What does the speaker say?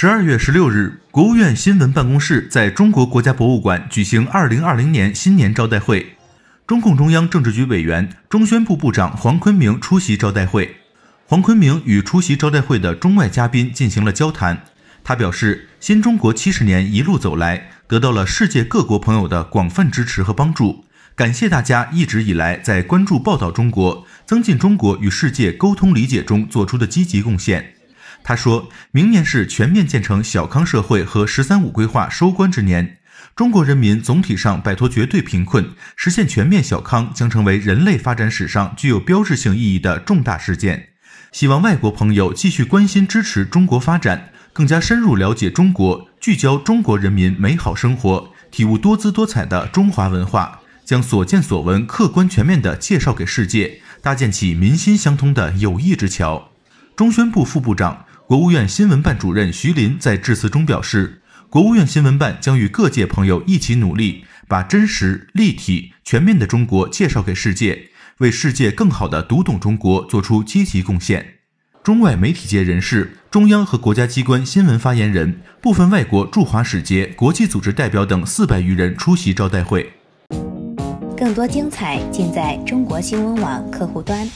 十二月十六日，国务院新闻办公室在中国国家博物馆举行二零二零年新年招待会，中共中央政治局委员、中宣部部长黄坤明出席招待会。黄坤明与出席招待会的中外嘉宾进行了交谈。他表示，新中国七十年一路走来，得到了世界各国朋友的广泛支持和帮助，感谢大家一直以来在关注报道中国、增进中国与世界沟通理解中做出的积极贡献。他说，明年是全面建成小康社会和“十三五”规划收官之年，中国人民总体上摆脱绝对贫困，实现全面小康，将成为人类发展史上具有标志性意义的重大事件。希望外国朋友继续关心支持中国发展，更加深入了解中国，聚焦中国人民美好生活，体悟多姿多彩的中华文化，将所见所闻客观全面地介绍给世界，搭建起民心相通的友谊之桥。中宣部副部长。国务院新闻办主任徐林在致辞中表示，国务院新闻办将与各界朋友一起努力，把真实、立体、全面的中国介绍给世界，为世界更好地读懂中国做出积极贡献。中外媒体界人士、中央和国家机关新闻发言人、部分外国驻华使节、国际组织代表等四百余人出席招待会。更多精彩尽在中国新闻网客户端。